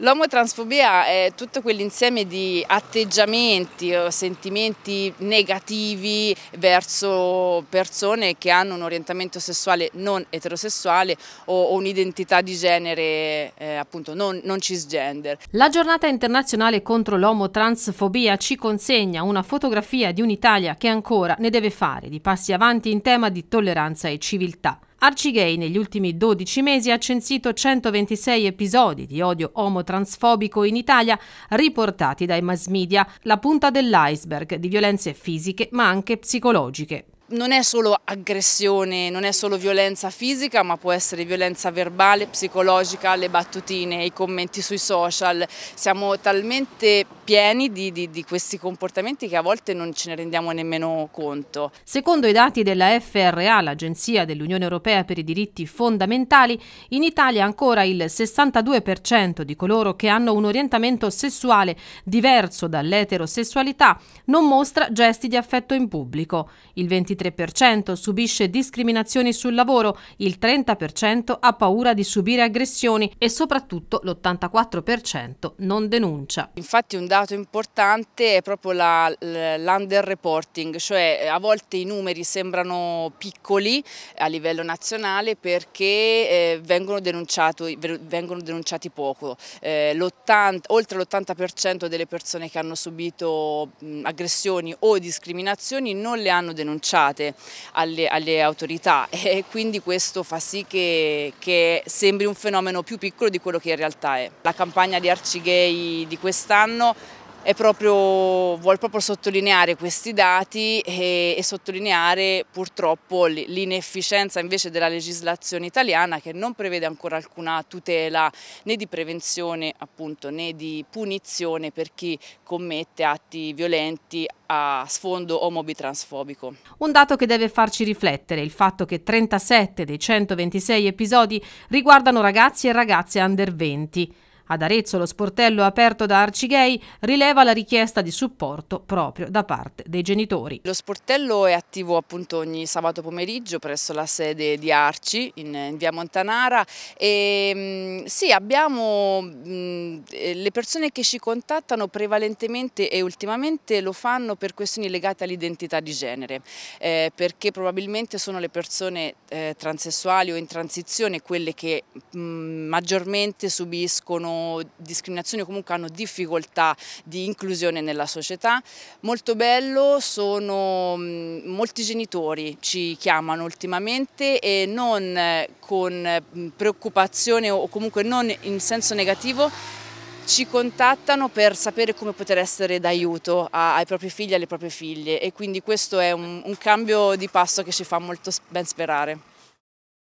L'omotransfobia è tutto quell'insieme di atteggiamenti o eh, sentimenti negativi verso persone che hanno un orientamento sessuale non eterosessuale o un'identità di genere eh, appunto non, non cisgender. La giornata internazionale contro l'omotransfobia ci consegna una fotografia di un'Italia che ancora ne deve fare di passi avanti in tema di tolleranza e civiltà. Archigay negli ultimi 12 mesi ha censito 126 episodi di odio omotransfobico in Italia riportati dai mass media, la punta dell'iceberg di violenze fisiche ma anche psicologiche non è solo aggressione, non è solo violenza fisica, ma può essere violenza verbale, psicologica, le battutine, i commenti sui social. Siamo talmente pieni di, di, di, questi comportamenti che a volte non ce ne rendiamo nemmeno conto. Secondo i dati della FRA, l'Agenzia dell'Unione Europea per i diritti fondamentali, in Italia ancora il 62% di coloro che hanno un orientamento sessuale diverso dall'eterosessualità non mostra gesti di affetto in pubblico. Il 23 23% subisce discriminazioni sul lavoro, il 30% ha paura di subire aggressioni e soprattutto l'84% non denuncia. Infatti un dato importante è proprio l'under reporting, cioè eh, a volte i numeri sembrano piccoli eh, a livello nazionale perché eh, vengono, vengono, denunciati poco. Eh, oltre l'80% delle persone che hanno subito mh, aggressioni o discriminazioni non le hanno denunciate comunicate alle, alle autorità e quindi questo fa sì che, che, sembri un fenomeno più piccolo di quello che in realtà è. La campagna di Arcigay di quest'anno proprio, vuole proprio sottolineare questi dati e, e sottolineare purtroppo l'inefficienza invece della legislazione italiana che non prevede ancora alcuna tutela né di prevenzione appunto né di punizione per chi commette atti violenti a sfondo omobitransfobico. Un dato che deve farci riflettere, è il fatto che 37 dei 126 episodi riguardano ragazzi e ragazze under 20. Ad Arezzo lo sportello aperto da Arcigay rileva la richiesta di supporto proprio da parte dei genitori. Lo sportello è attivo appunto ogni sabato pomeriggio presso la sede di Arci in, via Montanara e mm, sì abbiamo mm, eh, le persone che ci contattano prevalentemente e ultimamente lo fanno per questioni legate all'identità di genere eh, perché probabilmente sono le persone eh, transessuali o in transizione quelle che mh, mm, maggiormente subiscono discriminazioni o comunque hanno difficoltà di inclusione nella società. Molto bello, sono molti genitori ci chiamano ultimamente e non eh, con preoccupazione o comunque non in senso negativo ci contattano per sapere come poter essere d'aiuto ai propri figli e alle proprie figlie e quindi questo è un, un cambio di passo che ci fa molto ben sperare.